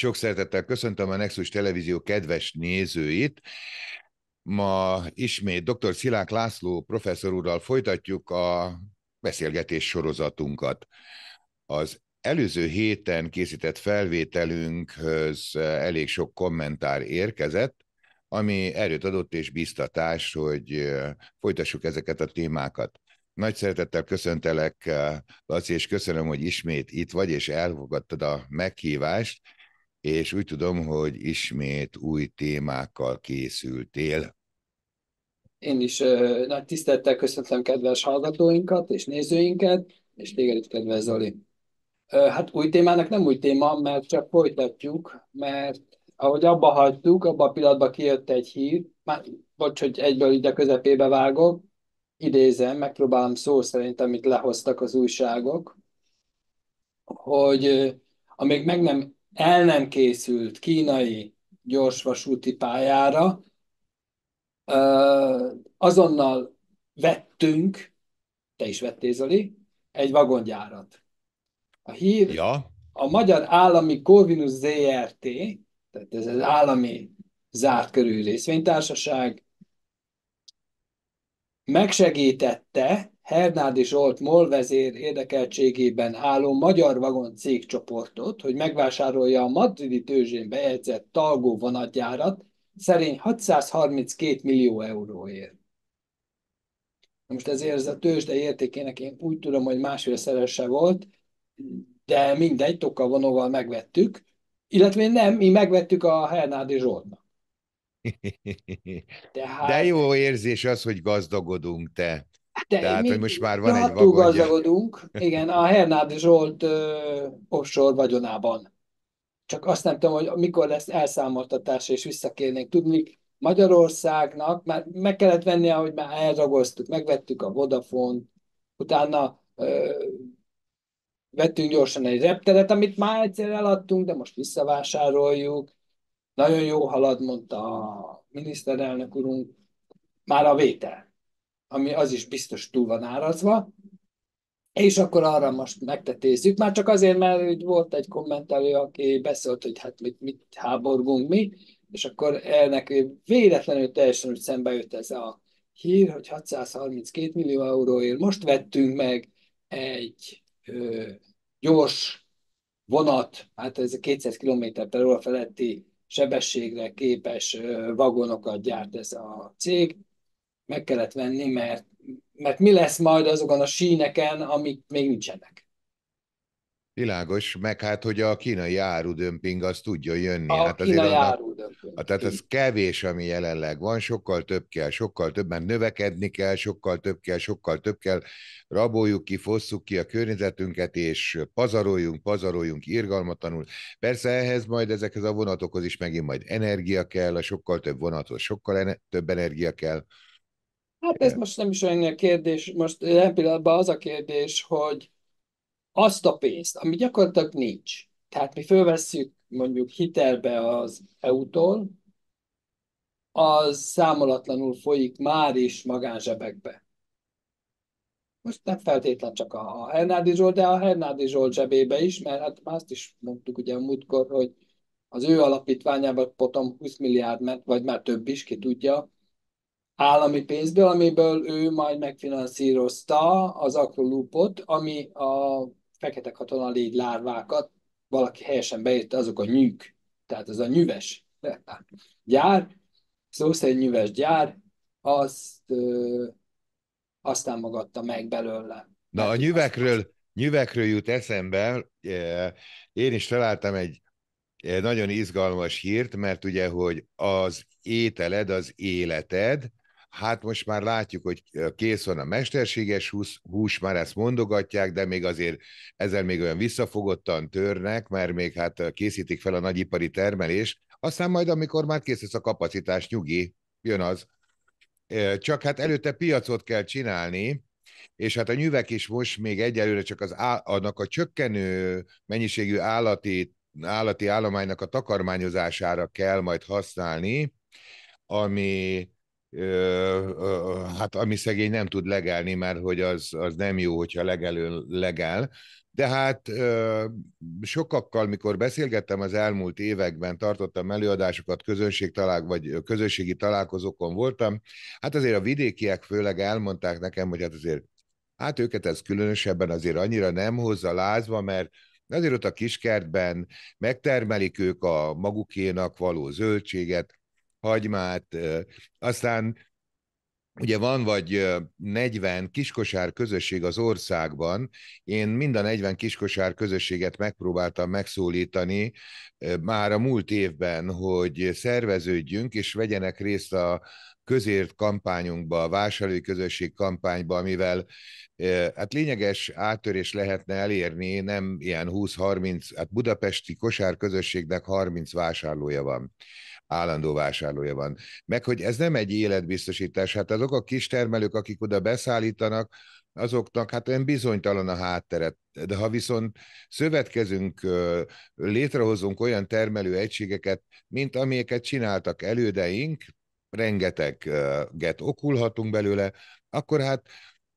Sok szeretettel köszöntöm a Nexus Televízió kedves nézőit. Ma ismét dr. Szilák László professzor úrral folytatjuk a beszélgetés sorozatunkat. Az előző héten készített felvételünkhöz elég sok kommentár érkezett, ami erőt adott és biztatás, hogy folytassuk ezeket a témákat. Nagy szeretettel köszöntelek, Laci, és köszönöm, hogy ismét itt vagy, és elfogadtad a meghívást és úgy tudom, hogy ismét új témákkal készültél. Én is ö, nagy tisztelettel köszöntöm kedves hallgatóinkat és nézőinket, és téged itt kedves Zoli. Ö, hát új témának nem új téma, mert csak folytatjuk, mert ahogy abba hagytuk, abban a pillanatban kijött egy hír, már, bocs, hogy egyből ide közepébe vágok, idézem, megpróbálom szó szerint, amit lehoztak az újságok, hogy amíg meg nem el nem készült kínai gyorsvasúti pályára, azonnal vettünk, te is vettél Zoli, egy vagongyárat. A hír ja. a Magyar Állami Corvinus ZRT, tehát ez az állami zárt körül részvénytársaság, megsegítette Hernádi Zsolt MOL vezér érdekeltségében álló magyar vagon cégcsoportot, hogy megvásárolja a madridi tőzsén bejegyzett Talgó vonatgyárat szerény 632 millió euróért. Most ezért ez a tőzsde értékének én úgy tudom, hogy másfél szerese volt, de mindegy, vonóval megvettük, illetve nem, mi megvettük a Hernádi Zsoltnak. Tehát... De jó érzés az, hogy gazdagodunk te. De Tehát, mi, hogy most már van egy vagonja. gazdagodunk, igen, a Hernádi Zsolt ö, offshore vagyonában. Csak azt nem tudom, hogy mikor lesz elszámoltatás, és visszakérnénk tudni. Magyarországnak már meg kellett vennie, hogy már elragoztuk, megvettük a Vodafone, utána ö, vettünk gyorsan egy repteret, amit már egyszer eladtunk, de most visszavásároljuk. Nagyon jó halad, mondta a miniszterelnök úrunk, már a vétel ami az is biztos túl van árazva, és akkor arra most megtetézzük, már csak azért, mert úgy volt egy kommentelő, aki beszólt, hogy hát mit, mit háborgunk mi, és akkor ennek véletlenül teljesen úgy szembe jött ez a hír, hogy 632 millió euróért most vettünk meg egy ö, gyors vonat, hát ez a 200 km per óra feletti sebességre képes ö, vagonokat gyárt ez a cég, meg kellett venni, mert, mert mi lesz majd azokon a síneken, amik még nincsenek. Világos, meg hát, hogy a kínai árudömping az tudja jönni. A hát kínai árudömping. Hát tehát ez kevés, ami jelenleg van, sokkal több kell, sokkal több, mert növekedni kell, sokkal több kell, sokkal több kell. Raboljuk ki, fosszuk ki a környezetünket, és pazaroljunk, pazaroljunk irgalmatlanul. Persze ehhez majd ezekhez a vonatokhoz is megint majd energia kell, a sokkal több vonathoz sokkal ener- több energia kell. Hát ez most nem is olyan kérdés, most jelen pillanatban az a kérdés, hogy azt a pénzt, ami gyakorlatilag nincs, tehát mi fölvesszük mondjuk hitelbe az EU-tól, az számolatlanul folyik már is magánzsebekbe. Most nem feltétlen csak a, a Hernádi Zsolt, de a Hernádi Zsolt zsebébe is, mert hát azt is mondtuk ugye a múltkor, hogy az ő alapítványában potom 20 milliárd ment, vagy már több is, ki tudja, állami pénzből, amiből ő majd megfinanszírozta az akrolúpot, ami a fekete katona légy lárvákat valaki helyesen beírta, azok a nyűk, tehát az a nyüves gyár, szó szerint nyüves gyár, azt, ö, azt támogatta meg belőle. Na a nyüvekről, nyüvekről jut eszembe, e, én is találtam egy e, nagyon izgalmas hírt, mert ugye, hogy az ételed az életed, hát most már látjuk, hogy kész van a mesterséges hús, már ezt mondogatják, de még azért ezzel még olyan visszafogottan törnek, mert még hát készítik fel a nagyipari termelést, aztán majd, amikor már kész lesz a kapacitás, nyugi, jön az. Csak hát előtte piacot kell csinálni, és hát a nyüvek is most még egyelőre csak az áll, annak a csökkenő mennyiségű állati, állati állománynak a takarmányozására kell majd használni, ami hát ami szegény nem tud legelni, mert hogy az, az nem jó, hogyha legelő legel. De hát sokakkal, mikor beszélgettem az elmúlt években, tartottam előadásokat, közönség talál, vagy közösségi találkozókon voltam, hát azért a vidékiek főleg elmondták nekem, hogy hát azért hát őket ez különösebben azért annyira nem hozza lázva, mert azért ott a kiskertben megtermelik ők a magukénak való zöldséget, hagymát, aztán Ugye van vagy 40 kiskosár közösség az országban, én mind a 40 kiskosár közösséget megpróbáltam megszólítani már a múlt évben, hogy szerveződjünk és vegyenek részt a közért kampányunkba, a vásárlói közösség kampányba, amivel hát lényeges áttörés lehetne elérni, nem ilyen 20-30, hát budapesti kosár közösségnek 30 vásárlója van állandó vásárlója van. Meg, hogy ez nem egy életbiztosítás, hát azok a termelők, akik oda beszállítanak, azoknak hát olyan bizonytalan a hátteret. De ha viszont szövetkezünk, létrehozunk olyan termelő egységeket, mint amiket csináltak elődeink, rengeteget okulhatunk belőle, akkor hát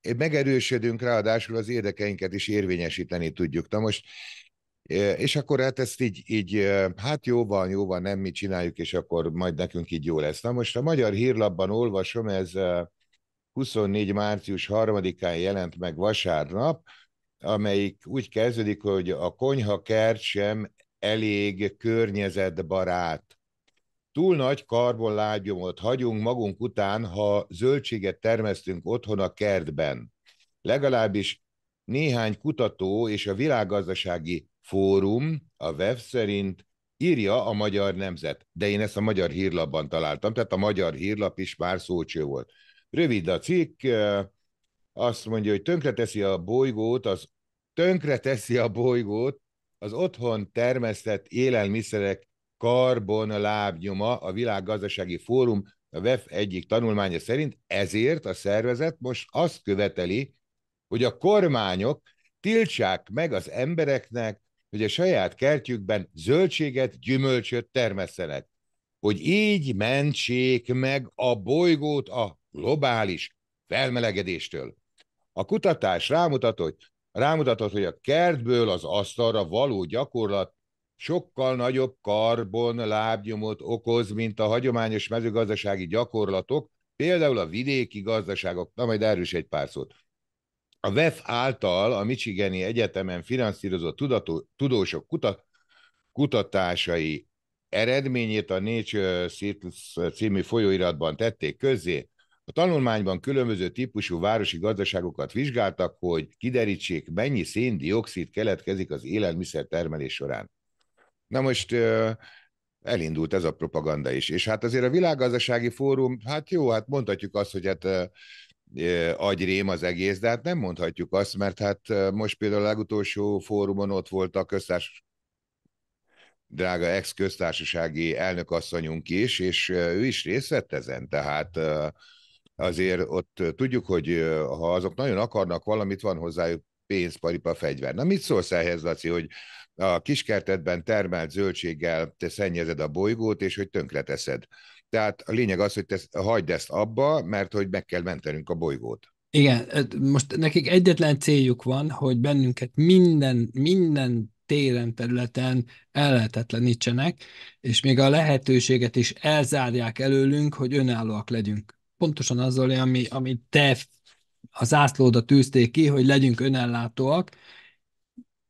eh, megerősödünk, ráadásul az érdekeinket is érvényesíteni tudjuk. Na most és akkor hát ezt így, így, hát jó van, jó van, nem mi csináljuk, és akkor majd nekünk így jó lesz. Na most a Magyar Hírlapban olvasom, ez 24. március 3-án jelent meg vasárnap, amelyik úgy kezdődik, hogy a konyha kert sem elég környezetbarát. Túl nagy karbonlágyomot hagyunk magunk után, ha zöldséget termesztünk otthon a kertben. Legalábbis néhány kutató és a világgazdasági fórum a web szerint írja a magyar nemzet, de én ezt a magyar hírlapban találtam, tehát a magyar hírlap is már szócső volt. Rövid a cikk, azt mondja, hogy tönkreteszi a bolygót, az tönkreteszi a bolygót az otthon termesztett élelmiszerek karbon lábnyoma a világgazdasági fórum a WEF egyik tanulmánya szerint, ezért a szervezet most azt követeli, hogy a kormányok tiltsák meg az embereknek hogy a saját kertjükben zöldséget, gyümölcsöt termesztenek, hogy így mentsék meg a bolygót a globális felmelegedéstől. A kutatás rámutatott, rámutatott, hogy a kertből az asztalra való gyakorlat sokkal nagyobb karbon lábnyomot okoz, mint a hagyományos mezőgazdasági gyakorlatok, például a vidéki gazdaságok, na majd erről is egy pár szót a WEF által a Michigani Egyetemen finanszírozott tudató, tudósok kutat, kutatásai eredményét a Nature Circus című folyóiratban tették közzé. A tanulmányban különböző típusú városi gazdaságokat vizsgáltak, hogy kiderítsék, mennyi széndiokszid keletkezik az élelmiszer termelés során. Na most elindult ez a propaganda is, és hát azért a világgazdasági fórum, hát jó, hát mondhatjuk azt, hogy hát agyrém az egész, de hát nem mondhatjuk azt, mert hát most például a legutolsó fórumon ott volt a köztárs drága ex-köztársasági elnökasszonyunk is, és ő is részt vett ezen, tehát azért ott tudjuk, hogy ha azok nagyon akarnak valamit, van hozzájuk pénz, paripa, fegyver. Na mit szólsz ehhez, Laci, hogy a kiskertedben termelt zöldséggel te szennyezed a bolygót, és hogy tönkreteszed tehát a lényeg az, hogy te hagyd ezt abba, mert hogy meg kell mentenünk a bolygót. Igen, most nekik egyetlen céljuk van, hogy bennünket minden, minden téren, területen ellehetetlenítsenek, és még a lehetőséget is elzárják előlünk, hogy önállóak legyünk. Pontosan azzal, ami, ami te az ászlódat tűzték ki, hogy legyünk önellátóak,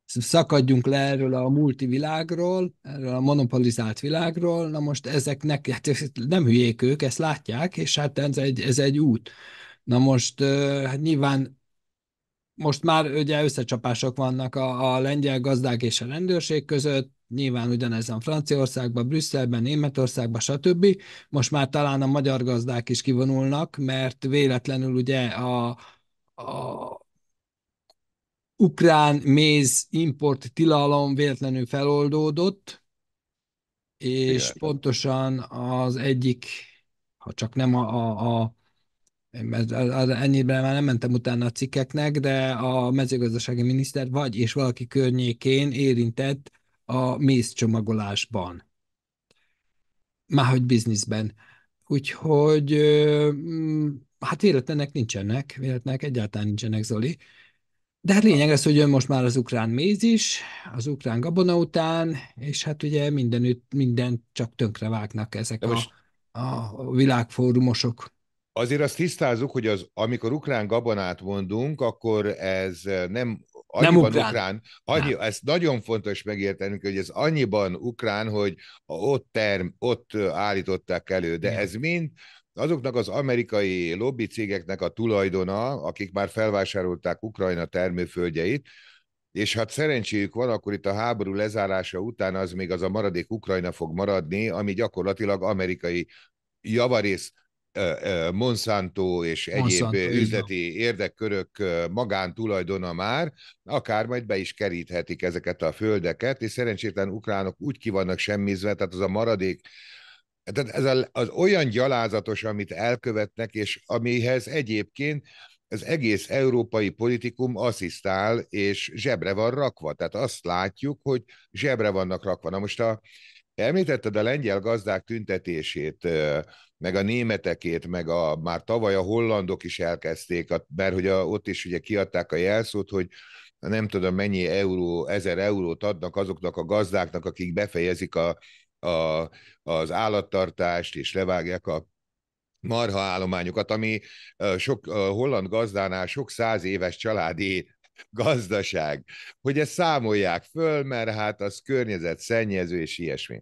szakadjunk le erről a multivilágról, erről a monopolizált világról, na most ezeknek, hát nem hülyék ők, ezt látják, és hát ez egy, ez egy út. Na most hát nyilván most már ugye összecsapások vannak a, a lengyel gazdák és a rendőrség között, nyilván ugyanezen Franciaországban, Brüsszelben, Németországban, stb. Most már talán a magyar gazdák is kivonulnak, mert véletlenül ugye a, a ukrán méz import tilalom véletlenül feloldódott, és Igen. pontosan az egyik, ha csak nem a, a, a ennyiben már nem mentem utána a cikkeknek, de a mezőgazdasági miniszter vagy és valaki környékén érintett a mézcsomagolásban. Máhogy bizniszben. Úgyhogy hát véletlenek nincsenek, véletlenek egyáltalán nincsenek, Zoli. De hát lényeg az, hogy jön most már az ukrán méz is, az ukrán gabona után, és hát ugye mindenütt, minden csak tönkre vágnak ezek a, a világfórumosok. Azért azt tisztázzuk, hogy az, amikor ukrán gabonát mondunk, akkor ez nem annyiban nem ukrán. ukrán annyi, nem. ezt nagyon fontos megértenünk, hogy ez annyiban ukrán, hogy ott, term, ott állították elő, de nem. ez mind azoknak az amerikai lobby cégeknek a tulajdona, akik már felvásárolták Ukrajna termőföldjeit, és hát szerencséjük van, akkor itt a háború lezárása után az még az a maradék Ukrajna fog maradni, ami gyakorlatilag amerikai javarész Monsanto és egyéb Monsanto, üzleti érdekkörök magántulajdona már, akár majd be is keríthetik ezeket a földeket, és szerencsétlen ukránok úgy kivannak semmizve, tehát az a maradék tehát ez az olyan gyalázatos, amit elkövetnek, és amihez egyébként az egész európai politikum asszisztál, és zsebre van rakva. Tehát azt látjuk, hogy zsebre vannak rakva. Na most a, említetted a lengyel gazdák tüntetését, meg a németekét, meg a, már tavaly a hollandok is elkezdték, mert hogy a, ott is ugye kiadták a jelszót, hogy nem tudom mennyi euró, ezer eurót adnak azoknak a gazdáknak, akik befejezik a a, az állattartást, és levágják a marha állományokat, ami sok holland gazdánál sok száz éves családi gazdaság, hogy ezt számolják föl, mert hát az környezet szennyező és ilyesmi.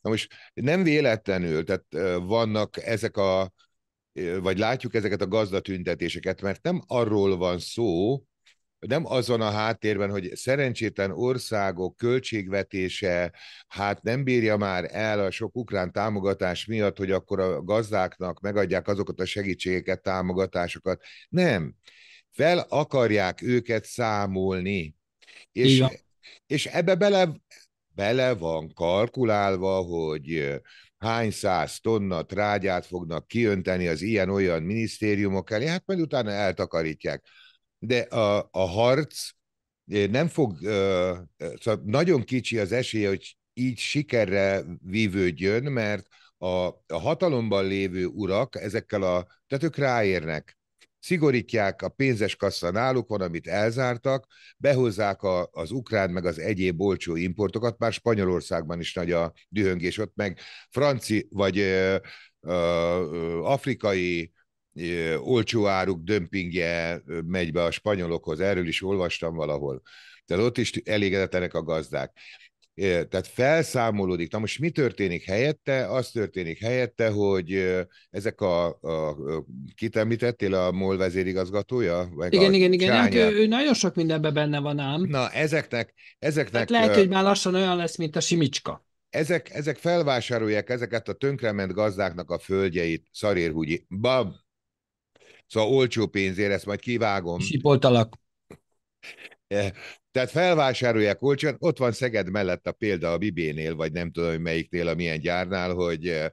Na most nem véletlenül, tehát vannak ezek a, vagy látjuk ezeket a gazdatüntetéseket, mert nem arról van szó, nem azon a háttérben, hogy szerencsétlen országok költségvetése hát nem bírja már el a sok ukrán támogatás miatt, hogy akkor a gazdáknak megadják azokat a segítségeket, támogatásokat. Nem. Fel akarják őket számolni. És, és ebbe bele, bele van kalkulálva, hogy hány száz tonna trágyát fognak kiönteni az ilyen-olyan minisztériumok elé, hát majd utána eltakarítják de a, a harc eh, nem fog, szóval nagyon kicsi az esélye, hogy így sikerre vívődjön, mert a, a hatalomban lévő urak ezekkel a, tehát ők ráérnek, szigorítják, a pénzes kassa náluk van, amit elzártak, behozzák a, az ukrán meg az egyéb olcsó importokat, már Spanyolországban is nagy a dühöngés, ott meg franci vagy ö, ö, afrikai olcsó áruk dömpingje megy be a spanyolokhoz, erről is olvastam valahol. Tehát ott is elégedetlenek a gazdák. Tehát felszámolódik. Na most mi történik helyette? Az történik helyette, hogy ezek a, a kit említettél, a MOL vezérigazgatója? Meg igen, igen, igen. Hát ő, ő nagyon sok mindenben benne van ám. Na, ezeknek... ezeknek hát lehet, hogy már lassan olyan lesz, mint a simicska ezek, ezek felvásárolják ezeket a tönkrement gazdáknak a földjeit Szarérhúgyi, bab, Szóval olcsó pénzért, ezt majd kivágom. Sipoltalak. E, tehát felvásárolják olcsón, ott van Szeged mellett a példa a Bibénél, vagy nem tudom, melyiknél, a milyen gyárnál, hogy e,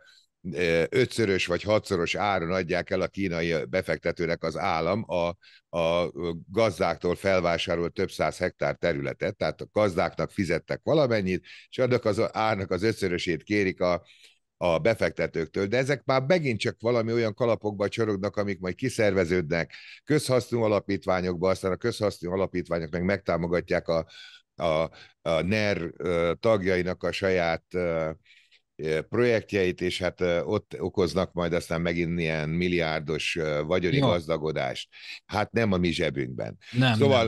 e, ötszörös vagy hatszoros áron adják el a kínai befektetőnek az állam a, a gazdáktól felvásárolt több száz hektár területet, tehát a gazdáknak fizettek valamennyit, és annak az árnak az ötszörösét kérik a, a befektetőktől, de ezek már megint csak valami olyan kalapokba csorognak, amik majd kiszerveződnek közhasznú alapítványokba, aztán a közhasznú alapítványok meg megtámogatják a, a, a NER tagjainak a saját projektjeit, és hát ott okoznak majd aztán megint ilyen milliárdos vagyoni Jó. gazdagodást. Hát nem a mi zsebünkben. Nem, szóval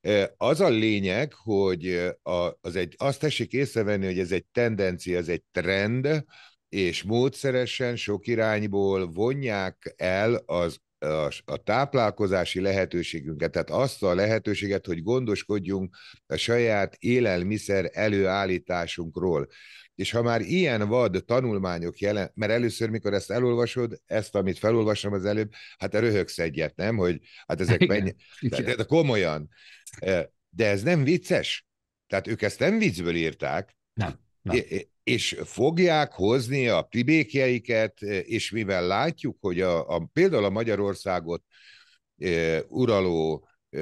nem. Az a lényeg, hogy a, az egy, azt tessék észrevenni, hogy ez egy tendencia, ez egy trend, és módszeresen sok irányból vonják el az a, a táplálkozási lehetőségünket, tehát azt a lehetőséget, hogy gondoskodjunk a saját élelmiszer előállításunkról. És ha már ilyen vad tanulmányok jelen, mert először, mikor ezt elolvasod, ezt, amit felolvasom az előbb, hát te röhögsz egyet, nem? Hogy hát ezek Igen. mennyi... Igen. De, de komolyan. De ez nem vicces. Tehát ők ezt nem viccből írták. Nem. nem és fogják hozni a pribékjeiket, és mivel látjuk, hogy a, a, például a Magyarországot e, uraló e,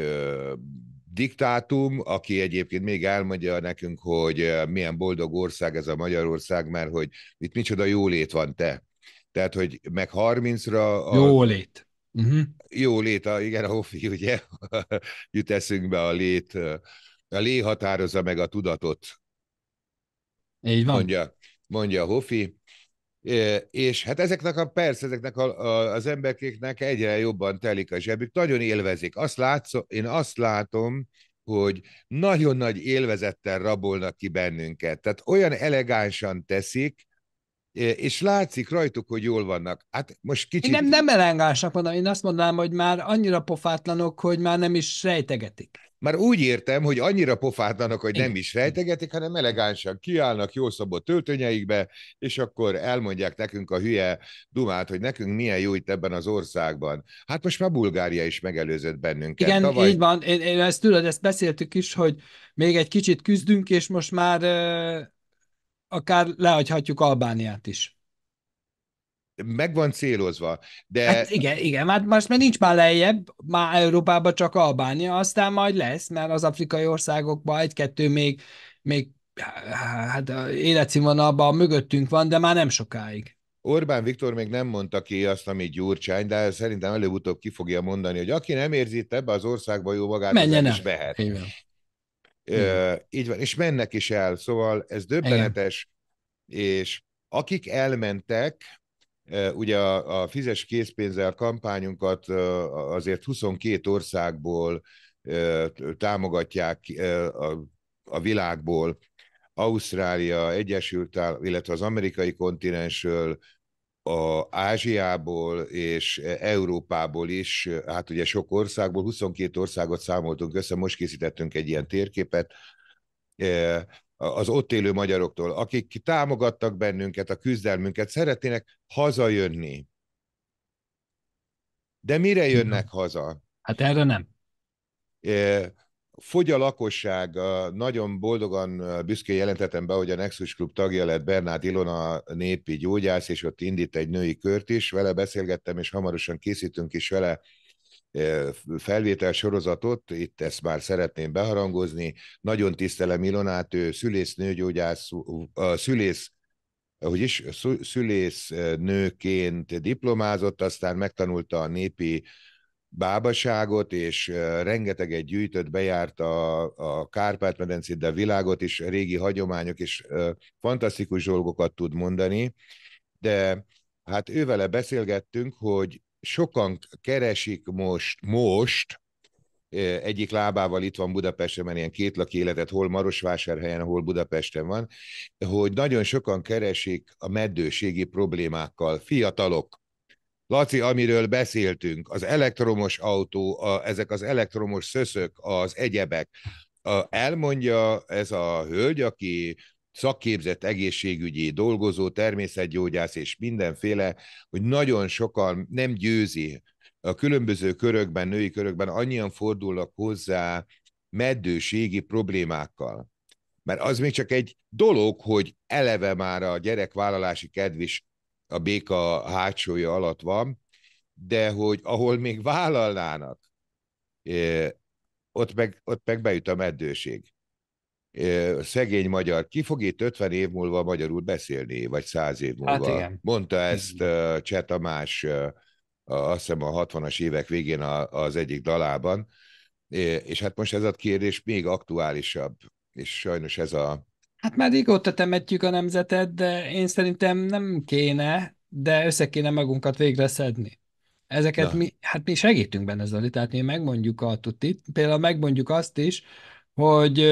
diktátum, aki egyébként még elmondja nekünk, hogy milyen boldog ország ez a Magyarország, mert hogy itt micsoda jólét van te. Tehát, hogy meg 30-ra... A... Jólét. Uh-huh. Jólét, a, igen, a Hofi, ugye, jut eszünkbe a lét, a lé határozza meg a tudatot így van. Mondja, mondja a Hofi. És hát ezeknek a persze, ezeknek a, a, az emberkéknek egyre jobban telik a zsebük, nagyon élvezik. Azt látszom, én azt látom, hogy nagyon nagy élvezettel rabolnak ki bennünket. Tehát olyan elegánsan teszik, és látszik rajtuk, hogy jól vannak. Hát most kicsit... Én nem, nem elengásnak mondom, én azt mondanám, hogy már annyira pofátlanok, hogy már nem is rejtegetik. Már úgy értem, hogy annyira pofátlanak, hogy nem is rejtegetik, hanem elegánsan kiállnak szabott töltönyeikbe, és akkor elmondják nekünk a hülye dumát, hogy nekünk milyen jó itt ebben az országban. Hát most már Bulgária is megelőzött bennünket. Igen, Tavaly... így van. Én, én ezt tudod, ezt beszéltük is, hogy még egy kicsit küzdünk, és most már akár lehagyhatjuk Albániát is. Meg van célozva, de... Hát igen, igen, hát most már nincs már lejjebb, már Európában csak Albánia, aztán majd lesz, mert az afrikai országokban egy-kettő még, még hát életszínvonalban mögöttünk van, de már nem sokáig. Orbán Viktor még nem mondta ki azt, amit Gyurcsány, de szerintem előbb-utóbb ki fogja mondani, hogy aki nem érzi ebbe az országba jó magát, Menjen el. is vehet. Éven így van, és mennek is el, szóval ez döbbenetes, Igen. és akik elmentek, ugye a, a fizes készpénzzel kampányunkat azért 22 országból támogatják a, a világból, Ausztrália, Egyesült Államok, illetve az amerikai kontinensről, a Ázsiából és Európából is, hát ugye sok országból, 22 országot számoltunk össze, most készítettünk egy ilyen térképet, e, az ott élő magyaroktól, akik támogattak bennünket, a küzdelmünket, szeretnének hazajönni. De mire jönnek haza? Hát erre nem. E, fogy a lakosság, nagyon boldogan, büszkén jelentetem be, hogy a Nexus Klub tagja lett Bernát Ilona népi gyógyász, és ott indít egy női kört is. Vele beszélgettem, és hamarosan készítünk is vele felvétel sorozatot, itt ezt már szeretném beharangozni. Nagyon tisztelem Ilonát, ő szülész, nőgyógyász, szülész hogy is szülész nőként diplomázott, aztán megtanulta a népi bábaságot, és rengeteget gyűjtött, bejárt a, a Kárpát-medencét, de a világot is, régi hagyományok, és fantasztikus dolgokat tud mondani, de hát ővele beszélgettünk, hogy sokan keresik most, most, egyik lábával itt van Budapesten, mert ilyen laki életet, hol Marosvásárhelyen, hol Budapesten van, hogy nagyon sokan keresik a meddőségi problémákkal, fiatalok, Laci, amiről beszéltünk, az elektromos autó, a, ezek az elektromos szöszök, az egyebek, a, elmondja ez a hölgy, aki szakképzett egészségügyi dolgozó, természetgyógyász és mindenféle, hogy nagyon sokan nem győzi a különböző körökben, női körökben annyian fordulnak hozzá meddőségi problémákkal. Mert az még csak egy dolog, hogy eleve már a gyerekvállalási kedv is a béka hátsója alatt van, de hogy ahol még vállalnának, ott meg, ott meg bejut a meddőség. Szegény magyar, ki fog itt 50 év múlva magyarul beszélni, vagy 100 év hát múlva? Hát igen. Mondta ezt Cseh Tamás, azt hiszem a 60-as évek végén az egyik dalában, és hát most ez a kérdés még aktuálisabb, és sajnos ez a Hát már régóta temetjük a nemzetet, de én szerintem nem kéne, de össze kéne magunkat végre szedni. Ezeket ja. mi, hát mi segítünk benne, Zoli, tehát mi megmondjuk a tutit, például megmondjuk azt is, hogy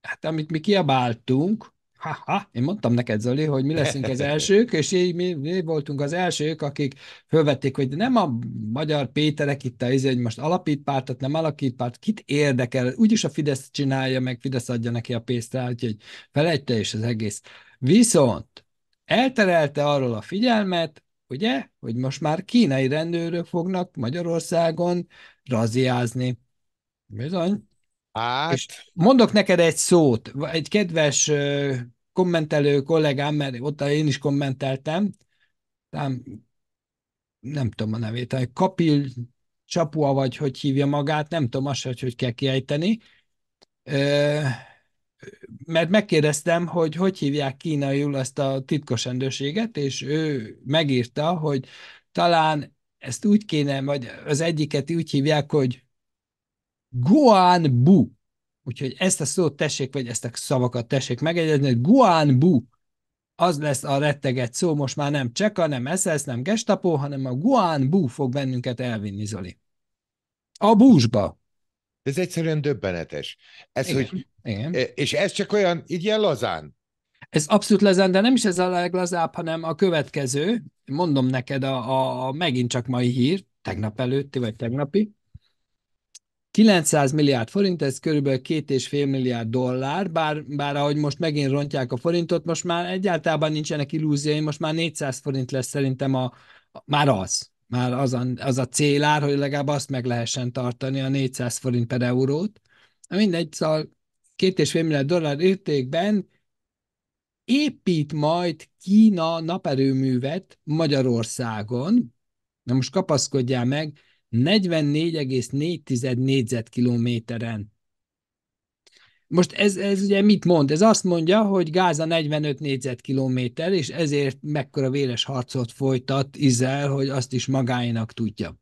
hát amit mi kiabáltunk, ha, ha. Én mondtam neked, Zoli, hogy mi leszünk az elsők, és így mi, mi voltunk az elsők, akik fölvették, hogy nem a magyar Péterek itt, a izé, egy most alapít pártot, nem alakít párt, kit érdekel, úgyis a Fidesz csinálja, meg Fidesz adja neki a pénzt rá, úgyhogy felejte is az egész. Viszont elterelte arról a figyelmet, ugye, hogy most már kínai rendőrök fognak Magyarországon raziázni. Bizony, és hát. mondok neked egy szót, egy kedves kommentelő kollégám, mert ott én is kommenteltem, nem, nem tudom a nevét, Kapil Csapua, vagy hogy hívja magát, nem tudom azt, hogy hogy kell kiejteni, mert megkérdeztem, hogy hogy hívják kínaiul ezt a titkos rendőrséget, és ő megírta, hogy talán ezt úgy kéne, vagy az egyiket úgy hívják, hogy Bu. Úgyhogy ezt a szót tessék, vagy ezt a szavakat tessék megegyezni, hogy Bu az lesz a retteget szó, most már nem cseka, nem SS, nem gestapo, hanem a Bu fog bennünket elvinni, Zoli. A búzsba. Ez egyszerűen döbbenetes. Ez, Igen. Hogy, Igen. E, és ez csak olyan, így ilyen lazán. Ez abszolút lezen, de nem is ez a leglazább, hanem a következő, mondom neked a, a, a megint csak mai hír, tegnap előtti vagy tegnapi, 900 milliárd forint, ez körülbelül 2,5 milliárd dollár, bár, bár ahogy most megint rontják a forintot, most már egyáltalán nincsenek illúziói, most már 400 forint lesz szerintem a, a már az, már az a, az a célár, hogy legalább azt meg lehessen tartani a 400 forint per eurót. Mindegy, szóval fél milliárd dollár értékben épít majd Kína naperőművet Magyarországon, na most kapaszkodjál meg, 44,4 négyzetkilométeren. Most ez, ez ugye mit mond? Ez azt mondja, hogy Gáza 45 négyzetkilométer, és ezért mekkora véres harcot folytat Izrael, hogy azt is magáénak tudja.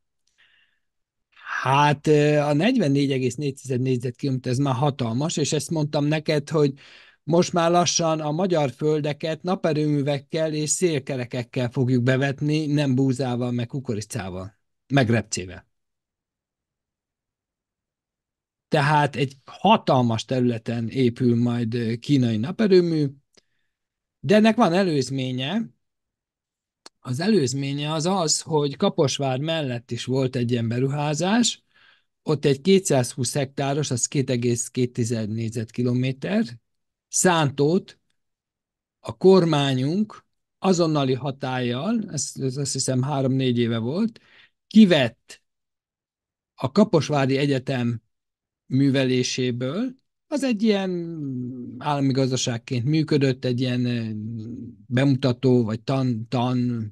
Hát a 44,4 négyzetkilométer ez már hatalmas, és ezt mondtam neked, hogy most már lassan a magyar földeket naperőművekkel és szélkerekekkel fogjuk bevetni, nem búzával, meg kukoricával megrepcéve. Tehát egy hatalmas területen épül majd kínai naperőmű, de ennek van előzménye. Az előzménye az az, hogy Kaposvár mellett is volt egy ilyen beruházás, ott egy 220 hektáros, az 2,2 négyzetkilométer, szántót a kormányunk azonnali hatállyal, ez, ez azt hiszem három-négy éve volt, kivett a Kaposvári Egyetem műveléséből, az egy ilyen állami gazdaságként működött, egy ilyen bemutató, vagy tan, tan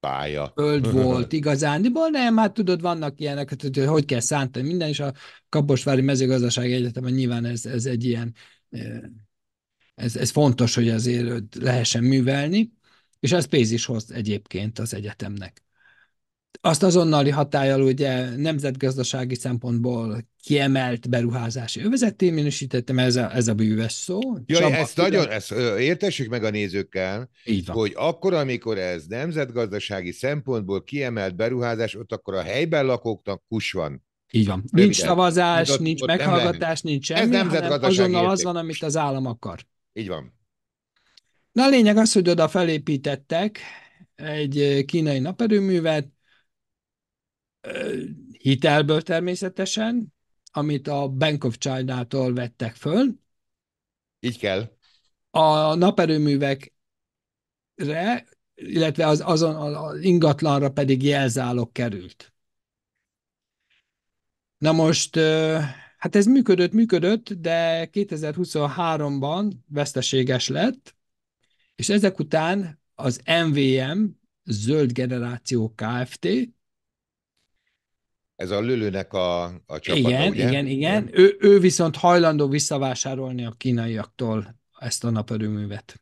pálya. Föld volt igazándiból, nem, hát tudod, vannak ilyenek, hát, hogy hogy kell szántani minden, és a Kaposvári Mezőgazdasági Egyetemen nyilván ez, ez egy ilyen, ez, ez fontos, hogy azért lehessen művelni, és ez pénz is hoz egyébként az egyetemnek azt azonnali hatállal ugye nemzetgazdasági szempontból kiemelt beruházási övezetté minősítettem, ez a, ez a bűves szó. Jaj, Csaba, ezt nagyon, ezt értessük meg a nézőkkel, hogy akkor, amikor ez nemzetgazdasági szempontból kiemelt beruházás, ott akkor a helyben lakóknak kus van. Így van. Röviden. Nincs szavazás, ott, nincs ott meghallgatás, nem nincs semmi, ez hanem azonnal érték. az van, amit az állam akar. Így van. Na a lényeg az, hogy oda felépítettek egy kínai naperőművet, hitelből természetesen, amit a Bank of China-tól vettek föl. Így kell. A naperőművekre, illetve az, azon az ingatlanra pedig jelzálog került. Na most, hát ez működött, működött, de 2023-ban veszteséges lett, és ezek után az MVM, Zöld Generáció Kft., ez a Lülőnek a, a csapata, Igen, ugye? igen, igen. Ő, ő viszont hajlandó visszavásárolni a kínaiaktól ezt a naperőművet.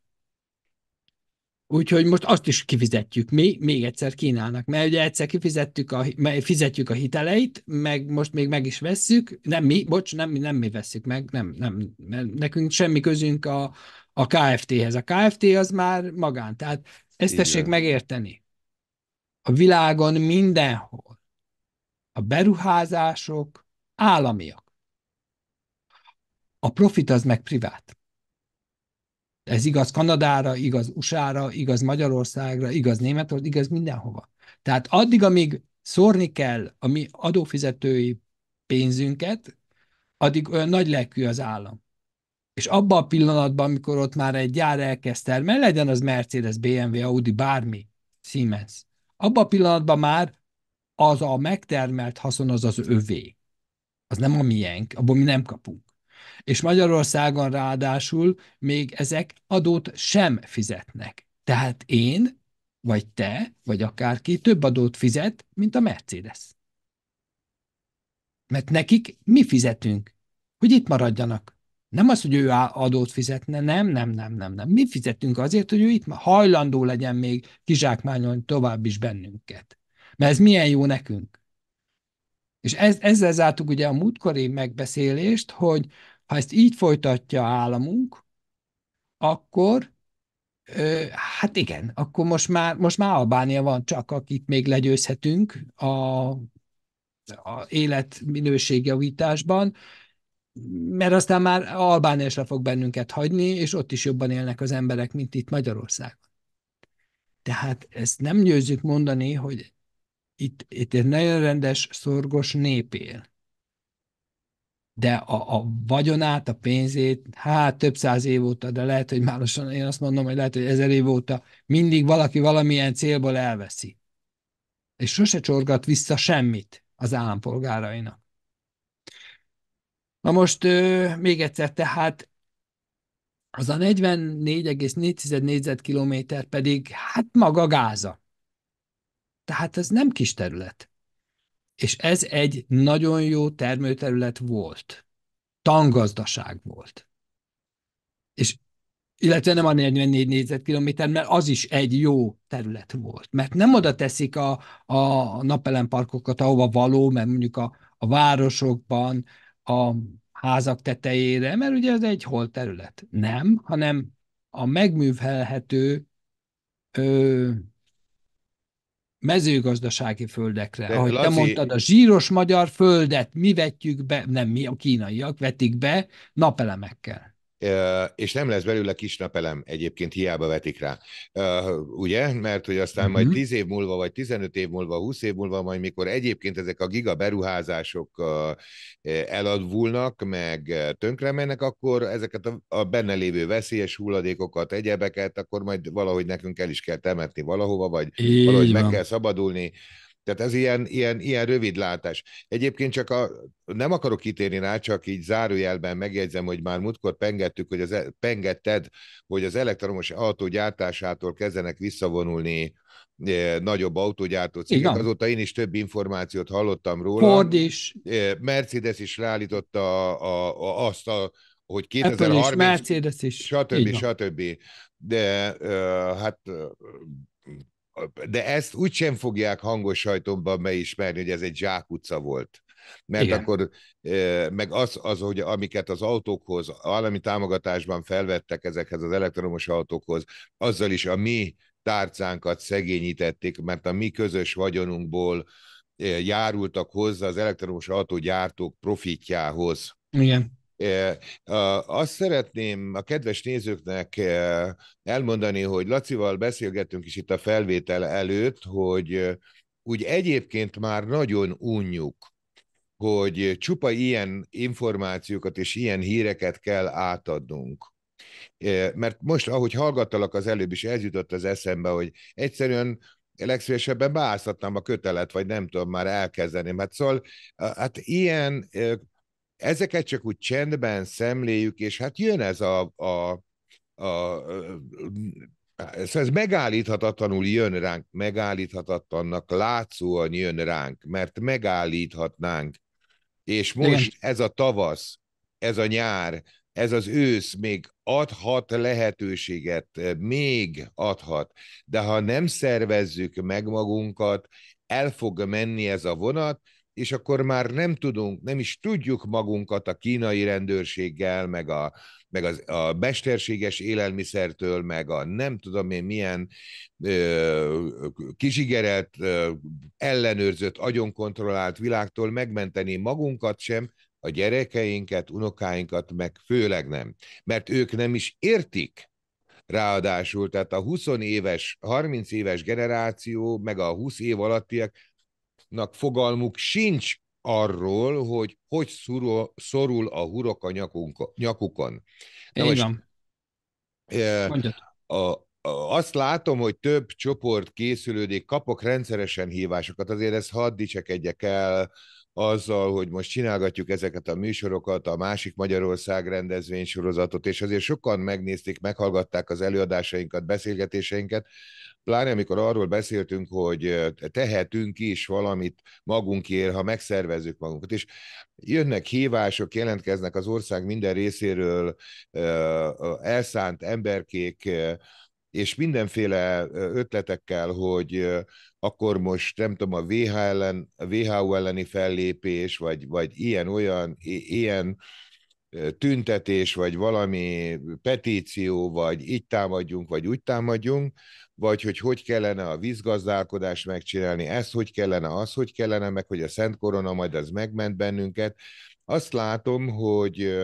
Úgyhogy most azt is kifizetjük mi, még egyszer Kínának, mert ugye egyszer kifizettük a, fizetjük a hiteleit, meg most még meg is vesszük, nem mi, bocs, nem, nem mi vesszük meg, nem, nem, mert nekünk semmi közünk a, a KFT-hez. A KFT az már magán, tehát ezt tessék megérteni. A világon mindenhol a beruházások államiak. A profit az meg privát. Ez igaz Kanadára, igaz USA-ra, igaz Magyarországra, igaz Németországra, igaz mindenhova. Tehát addig, amíg szórni kell a mi adófizetői pénzünket, addig olyan nagy lelkű az állam. És abban a pillanatban, amikor ott már egy gyár elkezd termelni, legyen az Mercedes, BMW, Audi, bármi, Siemens, abban a pillanatban már az a megtermelt haszon az az övé. Az nem a miénk, abból mi nem kapunk. És Magyarországon ráadásul még ezek adót sem fizetnek. Tehát én, vagy te, vagy akárki több adót fizet, mint a Mercedes. Mert nekik mi fizetünk, hogy itt maradjanak. Nem az, hogy ő adót fizetne, nem, nem, nem, nem, nem. Mi fizetünk azért, hogy ő itt hajlandó legyen még kizsákmányolni tovább is bennünket mert ez milyen jó nekünk. És ez, ezzel zártuk ugye a múltkori megbeszélést, hogy ha ezt így folytatja államunk, akkor ö, hát igen, akkor most már, most már Albánia van csak, akit még legyőzhetünk a, a életminőségjavításban, mert aztán már Albánia is le fog bennünket hagyni, és ott is jobban élnek az emberek, mint itt Magyarországon. Tehát ezt nem győzzük mondani, hogy itt, itt egy nagyon rendes, szorgos nép él. De a, a vagyonát, a pénzét, hát több száz év óta, de lehet, hogy már lassan én azt mondom, hogy lehet, hogy ezer év óta mindig valaki valamilyen célból elveszi. És sose csorgat vissza semmit az állampolgárainak. Na most ö, még egyszer, tehát az a 44,4 négyzetkilométer pedig hát maga Gáza. Tehát ez nem kis terület. És ez egy nagyon jó termőterület volt. Tangazdaság volt. És illetve nem a 44 négyzetkilométer, mert az is egy jó terület volt. Mert nem oda teszik a, a napelemparkokat, ahova való, mert mondjuk a, a városokban, a házak tetejére, mert ugye ez egy hol terület. Nem, hanem a megművelhető ö, mezőgazdasági földekre. De Ahogy Laci... te mondtad, a zsíros magyar földet mi vetjük be, nem mi, a kínaiak vetik be napelemekkel és nem lesz belőle kis napelem egyébként, hiába vetik rá. Ugye? Mert hogy aztán majd 10 mhm. év múlva, vagy 15 év múlva, 20 év múlva, majd mikor egyébként ezek a giga beruházások eladvulnak, meg tönkre mennek, akkor ezeket a benne lévő veszélyes hulladékokat, egyebeket, akkor majd valahogy nekünk el is kell temetni valahova, vagy Így valahogy van. meg kell szabadulni tehát ez ilyen, ilyen, ilyen látás. Egyébként csak a, nem akarok kitérni rá, csak így zárójelben megjegyzem, hogy már múltkor pengettük, hogy az, e, pengetted, hogy az elektromos autó gyártásától kezdenek visszavonulni e, nagyobb autógyártó cégek. Igen. Azóta én is több információt hallottam róla. Ford is. E, Mercedes is leállította a, a, a, azt a hogy 2030... Apple is, Mercedes is. Stb. stb. De hát de ezt úgysem fogják hangos sajtomban beismerni, hogy ez egy zsákutca volt. Mert Igen. akkor, meg az, az, hogy amiket az autókhoz, állami támogatásban felvettek ezekhez az elektromos autókhoz, azzal is a mi tárcánkat szegényítették, mert a mi közös vagyonunkból járultak hozzá az elektromos autógyártók profitjához. Igen. Azt szeretném a kedves nézőknek elmondani, hogy Lacival beszélgettünk is itt a felvétel előtt, hogy úgy egyébként már nagyon unjuk, hogy csupa ilyen információkat és ilyen híreket kell átadnunk. Mert most, ahogy hallgattalak az előbb is, ez jutott az eszembe, hogy egyszerűen legszívesebben beáztatnám a kötelet, vagy nem tudom, már elkezdeném. Hát szóval, hát ilyen ezeket csak úgy csendben szemléljük, és hát jön ez a, a, a, a ez, ez megállíthatatlanul jön ránk, megállíthatatlannak látszóan jön ránk, mert megállíthatnánk. És most Igen. ez a tavasz, ez a nyár, ez az ősz még adhat lehetőséget, még adhat, de ha nem szervezzük meg magunkat, el fog menni ez a vonat, és akkor már nem tudunk, nem is tudjuk magunkat a kínai rendőrséggel, meg a, meg az, a mesterséges élelmiszertől, meg a nem tudom én milyen ö, kizsigerelt, ö, ellenőrzött, agyonkontrollált világtól megmenteni magunkat sem, a gyerekeinket, unokáinkat meg főleg nem. Mert ők nem is értik, ráadásul, tehát a 20 éves, 30 éves generáció, meg a 20 év alattiak fogalmuk sincs arról, hogy hogy szurul, szorul a hurok a nyakunk, nyakukon. Na most, E, a, a, azt látom, hogy több csoport készülődik, kapok rendszeresen hívásokat, azért ezt hadd dicsekedjek el, azzal, hogy most csinálgatjuk ezeket a műsorokat, a másik Magyarország rendezvénysorozatot, és azért sokan megnézték, meghallgatták az előadásainkat, beszélgetéseinket, pláne amikor arról beszéltünk, hogy tehetünk is valamit magunkért, ha megszervezzük magunkat. És jönnek hívások, jelentkeznek az ország minden részéről elszánt emberkék, és mindenféle ötletekkel, hogy akkor most nem tudom, a, VH ellen, a WHO elleni fellépés, vagy, vagy ilyen-olyan, ilyen tüntetés, vagy valami petíció, vagy így támadjunk, vagy úgy támadjunk, vagy hogy hogy kellene a vízgazdálkodást megcsinálni, ez hogy kellene, az hogy kellene, meg hogy a Szent Korona majd az megment bennünket. Azt látom, hogy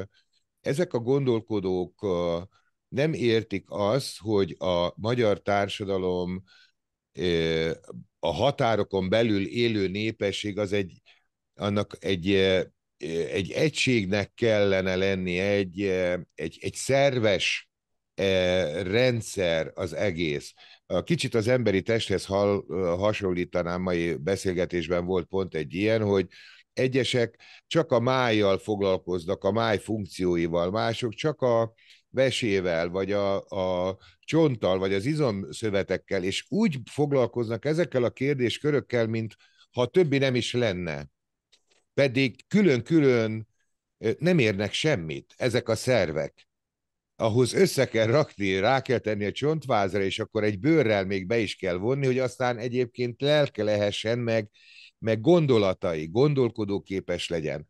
ezek a gondolkodók nem értik azt, hogy a magyar társadalom a határokon belül élő népesség az egy, annak egy, eh, eh, egy egységnek kellene lenni, egy, eh, egy, egy szerves rendszer az egész. Kicsit az emberi testhez hasonlítanám, mai beszélgetésben volt pont egy ilyen, hogy egyesek csak a májjal foglalkoznak, a máj funkcióival, mások csak a, vesével, vagy a, a csonttal, vagy az izomszövetekkel, és úgy foglalkoznak ezekkel a kérdéskörökkel, mint ha többi nem is lenne. Pedig külön-külön nem érnek semmit ezek a szervek. Ahhoz össze kell rakni, rá kell tenni a csontvázra, és akkor egy bőrrel még be is kell vonni, hogy aztán egyébként lelke lehessen, meg, meg gondolatai, gondolkodóképes legyen.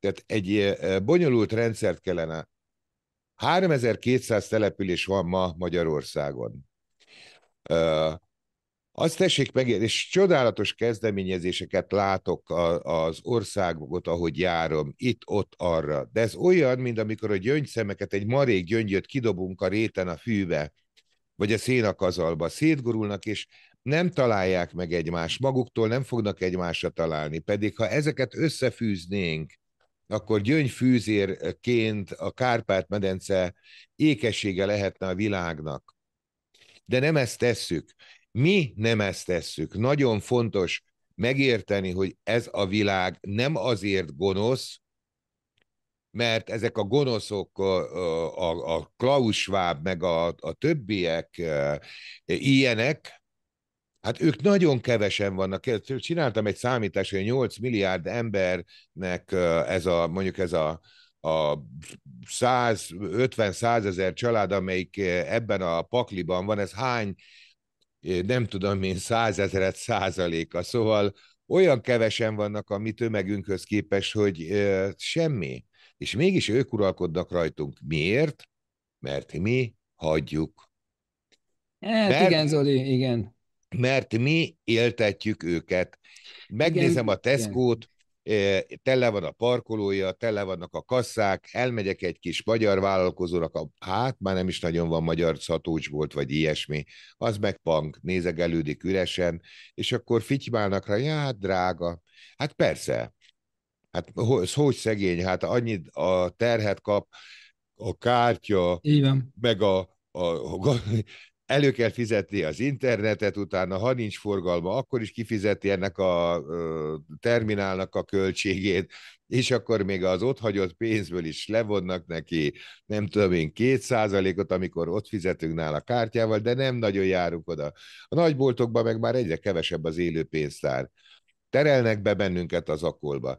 Tehát egy bonyolult rendszert kellene 3200 település van ma Magyarországon. Uh, azt tessék meg, és csodálatos kezdeményezéseket látok a, az országokat, ahogy járom, itt-ott arra. De ez olyan, mint amikor a gyöngyszemeket, egy marék gyöngyöt kidobunk a réten a fűbe, vagy a szénakazalba, szétgurulnak, és nem találják meg egymást, maguktól nem fognak egymásra találni. Pedig ha ezeket összefűznénk, akkor gyöngyfűzérként a Kárpát-medence ékessége lehetne a világnak. De nem ezt tesszük. Mi nem ezt tesszük. Nagyon fontos megérteni, hogy ez a világ nem azért gonosz, mert ezek a gonoszok, a, a, a Klaus Schwab, meg a, a többiek ilyenek, Hát ők nagyon kevesen vannak. Csináltam egy számítást, hogy 8 milliárd embernek ez a, mondjuk ez a, a 150-100 ezer család, amelyik ebben a pakliban van, ez hány, nem tudom én, százezeret százaléka. Szóval olyan kevesen vannak a mi tömegünkhöz képest, hogy semmi. És mégis ők uralkodnak rajtunk. Miért? Mert mi hagyjuk. Hát Mert... igen, Zoli, igen mert mi éltetjük őket. Megnézem igen, a Tesco-t, e, tele van a parkolója, tele vannak a kasszák, elmegyek egy kis magyar vállalkozónak, a, hát már nem is nagyon van magyar volt, vagy ilyesmi, az meg pank, nézegelődik üresen, és akkor fitymálnak rá, ja, hát drága. Hát persze, hát hogy, hogy szegény, hát annyit a terhet kap, a kártya, Igen. meg a, a, a elő kell fizetni az internetet, utána, ha nincs forgalma, akkor is kifizeti ennek a terminálnak a költségét, és akkor még az ott hagyott pénzből is levonnak neki, nem tudom én, kétszázalékot, amikor ott fizetünk nála kártyával, de nem nagyon járunk oda. A nagyboltokban meg már egyre kevesebb az élő pénztár. Terelnek be bennünket az akolba.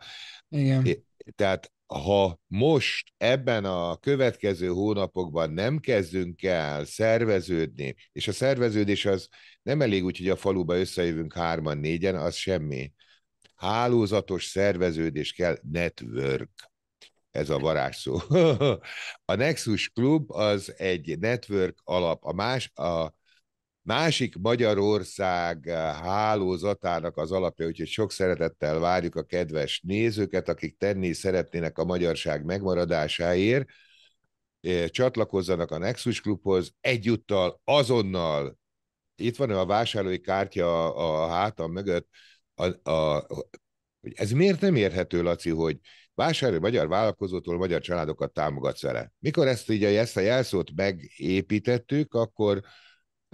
Igen. Tehát ha most ebben a következő hónapokban nem kezdünk el szerveződni, és a szerveződés az nem elég úgy, hogy a faluba összejövünk hárman, négyen, az semmi. Hálózatos szerveződés kell, network ez a varázsszó. a Nexus Club az egy network alap, a más, a másik Magyarország eh, hálózatának az alapja, úgyhogy sok szeretettel várjuk a kedves nézőket, akik tenni szeretnének a magyarság megmaradásáért, eh, csatlakozzanak a Nexus Klubhoz, egyúttal azonnal, itt van a vásárlói kártya a hátam mögött, a, a, hogy ez miért nem érhető, Laci, hogy vásárló magyar vállalkozótól magyar családokat támogatsz vele. Mikor ezt így, ezt a jelszót megépítettük, akkor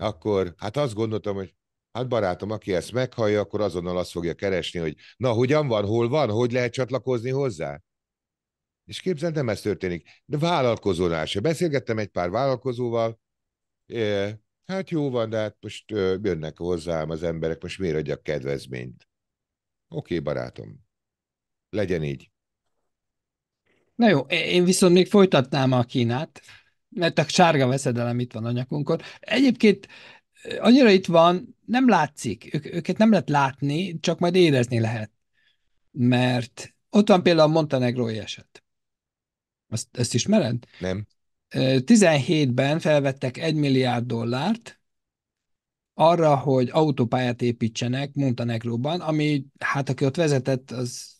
akkor hát azt gondoltam, hogy hát barátom, aki ezt meghallja, akkor azonnal azt fogja keresni, hogy na, hogyan van, hol van, hogy lehet csatlakozni hozzá. És képzeld, nem ez történik. De vállalkozónál se. Beszélgettem egy pár vállalkozóval, é, hát jó van, de hát most eh, jönnek hozzám az emberek, most miért adjak kedvezményt? Oké, okay, barátom. Legyen így. Na jó, én viszont még folytatnám a Kínát mert a sárga veszedelem itt van a nyakunkon. Egyébként eh, annyira itt van, nem látszik, Ők, őket nem lehet látni, csak majd érezni lehet. Mert ott van például a Montenegrói eset. Azt, ezt ismered? Nem. 17-ben eh, felvettek 1 milliárd dollárt arra, hogy autópályát építsenek Montenegróban, ami, hát aki ott vezetett, az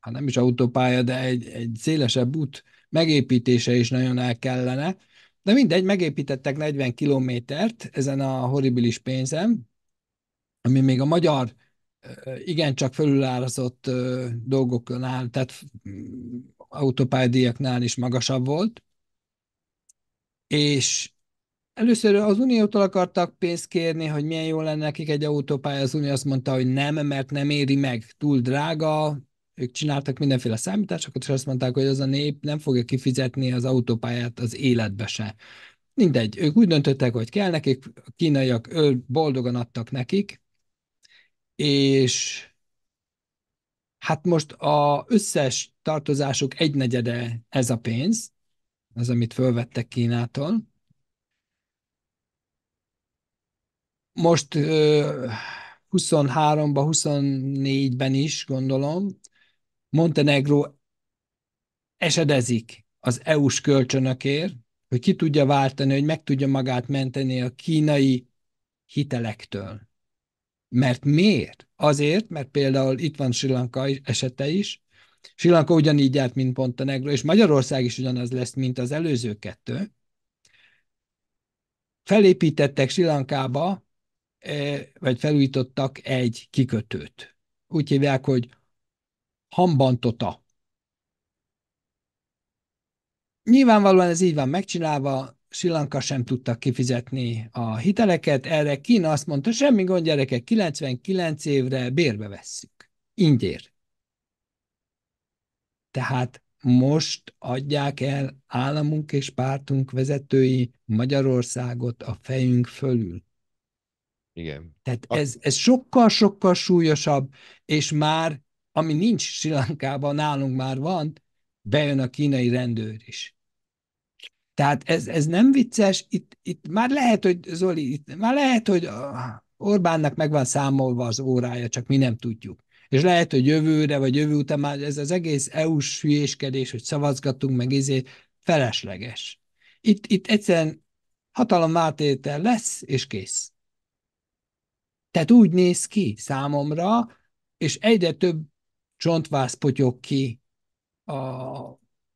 hát nem is autópálya, de egy, egy szélesebb út megépítése is nagyon el kellene, de mindegy, megépítettek 40 kilométert ezen a horribilis pénzem, ami még a magyar igencsak fölülárazott dolgoknál, tehát mm, autópályadíjaknál is magasabb volt, és először az Uniótól akartak pénzt kérni, hogy milyen jó lenne nekik egy autópálya, az Unió azt mondta, hogy nem, mert nem éri meg, túl drága, ők csináltak mindenféle számításokat, és azt mondták, hogy az a nép nem fogja kifizetni az autópályát az életbe se. Mindegy, ők úgy döntöttek, hogy kell nekik, a kínaiak boldogan adtak nekik, és hát most a összes tartozásuk egynegyede ez a pénz, az, amit fölvettek Kínától. Most 23-ban, 24-ben is, gondolom, Montenegro esedezik az EU-s kölcsönökért, hogy ki tudja váltani, hogy meg tudja magát menteni a kínai hitelektől. Mert miért? Azért, mert például itt van Sri Lanka esete is, Sri Lanka ugyanígy járt, mint Montenegro, és Magyarország is ugyanaz lesz, mint az előző kettő. Felépítettek Sri Lankába, eh, vagy felújítottak egy kikötőt. Úgy hívják, hogy hambantota. Nyilvánvalóan ez így van megcsinálva, Sri Lanka sem tudta kifizetni a hiteleket, erre Kína azt mondta, semmi gond gyerekek, 99 évre bérbe vesszük. Ingyér. Tehát most adják el államunk és pártunk vezetői Magyarországot a fejünk fölül. Igen. Tehát ez, ez sokkal-sokkal súlyosabb, és már ami nincs Sri Lankában, nálunk már van, bejön a kínai rendőr is. Tehát ez, ez nem vicces, itt, itt már lehet, hogy Zoli, itt már lehet, hogy Orbánnak meg van számolva az órája, csak mi nem tudjuk. És lehet, hogy jövőre, vagy jövő után már ez az egész EU-s hülyéskedés, hogy szavazgatunk, meg izé, felesleges. Itt, itt egyszerűen hatalom átétel lesz, és kész. Tehát úgy néz ki számomra, és egyre több csontváz potyog ki a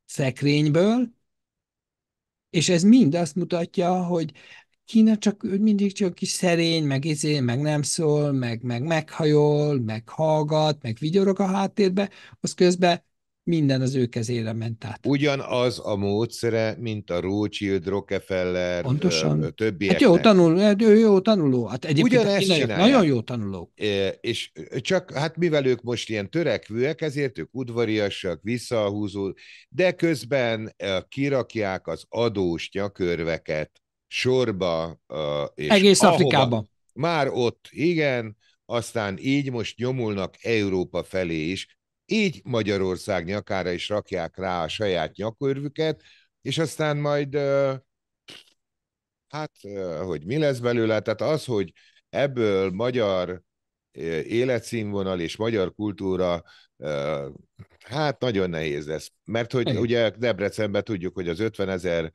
szekrényből, és ez mind azt mutatja, hogy Kína csak mindig csak kis szerény, meg izé, meg nem szól, meg, meg meghajol, meg hallgat, meg vigyorog a háttérbe, az közben minden az ő kezére ment át. Ugyanaz a módszere, mint a Rothschild, Rockefeller, Pontosan. többieknek. Hát jó, tanuló. jó, hát jó tanuló. Hát egyébként Ugyanezt nagyon jó tanuló. É, és csak, hát mivel ők most ilyen törekvőek, ezért ők udvariasak, visszahúzó, de közben kirakják az adós nyakörveket sorba. És Egész Afrikában. Már ott, igen, aztán így most nyomulnak Európa felé is, így Magyarország nyakára is rakják rá a saját nyakörvüket, és aztán majd, hát, hogy mi lesz belőle, tehát az, hogy ebből magyar életszínvonal és magyar kultúra hát nagyon nehéz lesz. Mert hogy Igen. ugye Debrecenben tudjuk, hogy az 50 ezer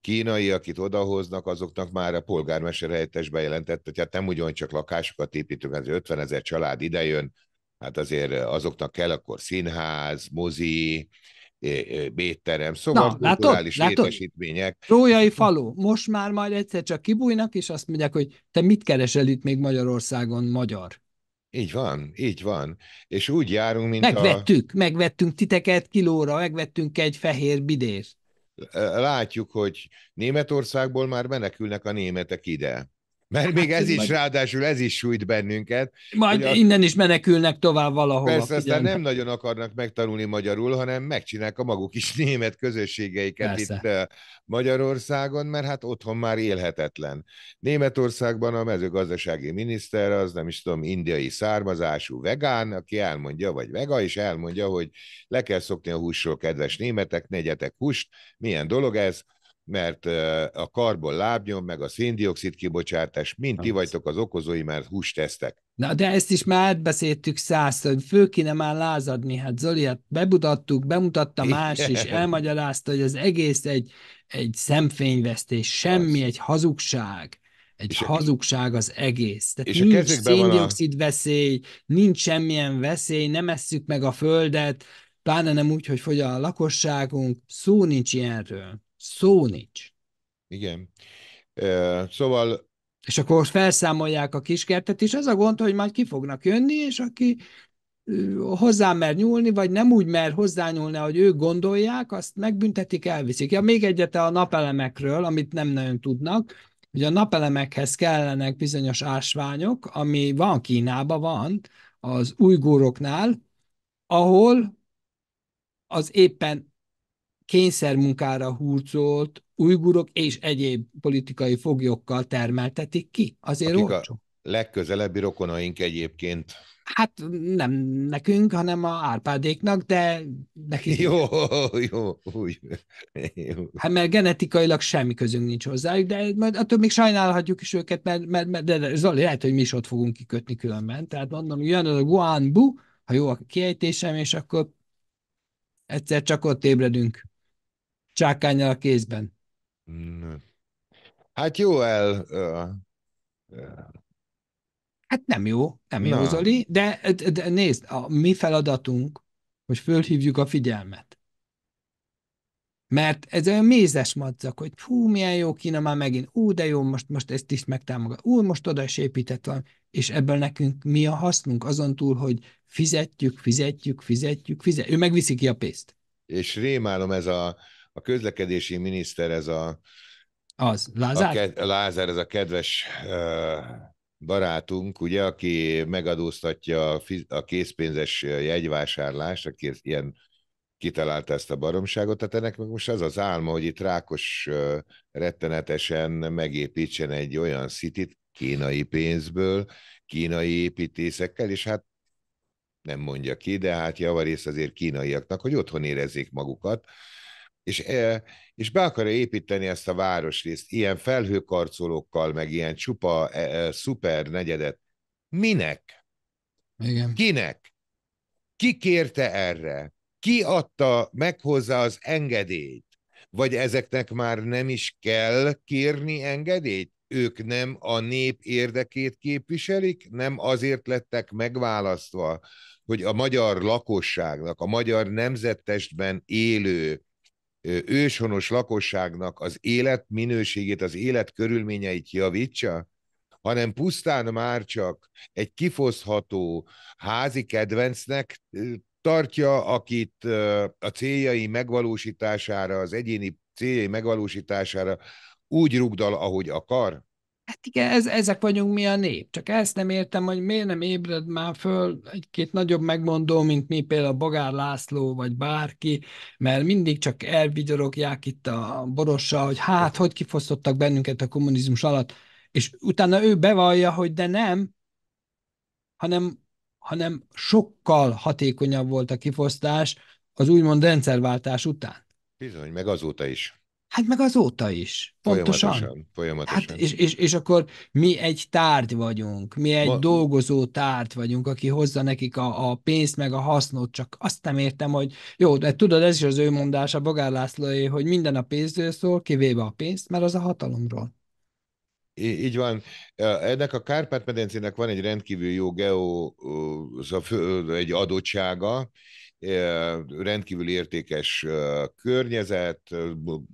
kínai, akit odahoznak, azoknak már a polgármester helyettes bejelentett, hogy hát nem ugyancsak lakásokat építünk, az 50 ezer család idejön, Hát azért azoknak kell akkor színház, mozi, bétterem, szóval Na, kulturális látod, létesítmények. Rójai hm. falu, most már majd egyszer csak kibújnak, és azt mondják, hogy te mit keresel itt még Magyarországon, magyar? Így van, így van. És úgy járunk, mint Megvettük, a... megvettünk titeket kilóra, megvettünk egy fehér bidést. Látjuk, hogy Németországból már menekülnek a németek ide. Mert még hát ez is, ráadásul ez is sújt bennünket. Majd a... innen is menekülnek tovább valahol. Persze, figyelme. aztán nem nagyon akarnak megtanulni magyarul, hanem megcsinálják a maguk is német közösségeiket Persze. itt eh, Magyarországon, mert hát otthon már élhetetlen. Németországban a mezőgazdasági miniszter az nem is tudom, indiai származású vegán, aki elmondja, vagy vega, és elmondja, hogy le kell szokni a húsról, kedves németek, negyetek húst, milyen dolog ez, mert a karbon lábnyom, meg a széndiokszid kibocsátás, mint ti vagytok az okozói, mert tesztek. Na, de ezt is már átbeszéltük százszor, hogy föl kéne már lázadni. Hát Zoli, hát bemutattuk, bemutatta más is, elmagyarázta, hogy az egész egy, egy szemfényvesztés, semmi, az. egy hazugság. Egy és hazugság az egész. Tehát és nincs széndiokszid a... veszély, nincs semmilyen veszély, nem esszük meg a földet, pláne nem úgy, hogy fogy a lakosságunk, szó nincs ilyenről. Szó nincs. Igen. E, szóval... És akkor felszámolják a kiskertet, és az a gond, hogy majd ki fognak jönni, és aki hozzá mer nyúlni, vagy nem úgy mer hozzányúlni, ahogy ők gondolják, azt megbüntetik, elviszik. Ja, még egyet a napelemekről, amit nem nagyon tudnak, hogy a napelemekhez kellenek bizonyos ásványok, ami van Kínában, van az ujguroknál, ahol az éppen kényszermunkára hurcolt ujgurok és egyéb politikai foglyokkal termeltetik ki. Azért Akik olcsó. a legközelebbi rokonaink egyébként. Hát nem nekünk, hanem a Árpádéknak, de neki. Jó, jó, úgy. Jó. Hát mert genetikailag semmi közünk nincs hozzájuk, de majd attól még sajnálhatjuk is őket, mert, mert, mert de, de Zoli, lehet, hogy mi is ott fogunk kikötni különben. Tehát mondom, jön az a Guanbu, ha jó a kiejtésem, és akkor egyszer csak ott ébredünk csákányjal a kézben. Hát jó el... Uh, uh. Hát nem jó, nem Na. jó, Zoli, de, de nézd, a mi feladatunk, hogy fölhívjuk a figyelmet. Mert ez olyan mézes madzak, hogy hú, milyen jó Kína már megint, ú, de jó, most, most ezt is megtámogat, ú, most oda is épített van, és ebből nekünk mi a hasznunk azon túl, hogy fizetjük, fizetjük, fizetjük, fizetjük, ő megviszi ki a pénzt. És rémálom ez a, a közlekedési miniszter, ez a... Az, Lázár? A Lázár, ez a kedves barátunk, ugye, aki megadóztatja a, készpénzes jegyvásárlást, aki ilyen kitalálta ezt a baromságot, tehát ennek meg most az az álma, hogy itt Rákos rettenetesen megépítsen egy olyan szitit kínai pénzből, kínai építészekkel, és hát nem mondja ki, de hát javarészt azért kínaiaknak, hogy otthon érezzék magukat, és, e, és be akarja építeni ezt a városrészt ilyen felhőkarcolókkal, meg ilyen csupa e, e, szuper negyedet. Minek? Igen. Kinek? Ki kérte erre? Ki adta meg hozzá az engedélyt? Vagy ezeknek már nem is kell kérni engedélyt? Ők nem a nép érdekét képviselik, nem azért lettek megválasztva, hogy a magyar lakosságnak, a magyar nemzettestben élő őshonos lakosságnak az életminőségét, az életkörülményeit javítsa, hanem pusztán már csak egy kifosztható házi kedvencnek tartja, akit a céljai megvalósítására, az egyéni céljai megvalósítására úgy rugdal, ahogy akar? Hát igen, ez, ezek vagyunk mi a nép. Csak ezt nem értem, hogy miért nem ébred már föl egy-két nagyobb megmondó, mint mi, például Bogár László, vagy bárki, mert mindig csak elvigyorogják itt a borossal, hogy hát, hogy kifosztottak bennünket a kommunizmus alatt, és utána ő bevallja, hogy de nem, hanem, hanem sokkal hatékonyabb volt a kifosztás az úgymond rendszerváltás után. Bizony, meg azóta is. Hát meg azóta is. Pontosan. Folyamatosan. folyamatosan. Hát és, és, és akkor mi egy tárgy vagyunk, mi egy Ma... dolgozó tárgy vagyunk, aki hozza nekik a, a pénzt, meg a hasznot, csak azt nem értem, hogy jó, de tudod, ez is az ő mondása, Bogár Lászlóé, hogy minden a pénzről szól, kivéve a pénzt, mert az a hatalomról. Í- így van. Ennek a Kárpát-medencének van egy rendkívül jó geo, egy adottsága, rendkívül értékes környezet,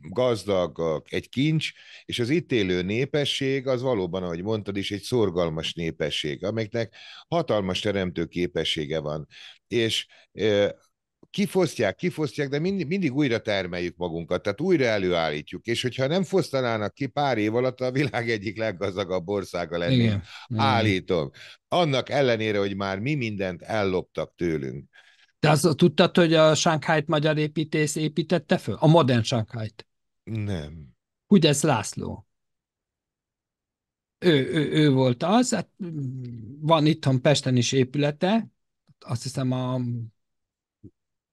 gazdag, egy kincs, és az itt élő népesség az valóban, ahogy mondtad is, egy szorgalmas népesség, amiknek hatalmas teremtő képessége van. És kifosztják, kifosztják, de mindig, mindig újra termeljük magunkat, tehát újra előállítjuk, és hogyha nem fosztanának ki pár év alatt, a világ egyik leggazdagabb országa lennél. Igen, Állítom. Annak ellenére, hogy már mi mindent elloptak tőlünk. De az, tudtad, hogy a Sánkhájt magyar építész építette föl? A modern Sánkhájt? Nem. Úgy ez László. Ő, ő, ő volt az, hát van itthon Pesten is épülete, azt hiszem a,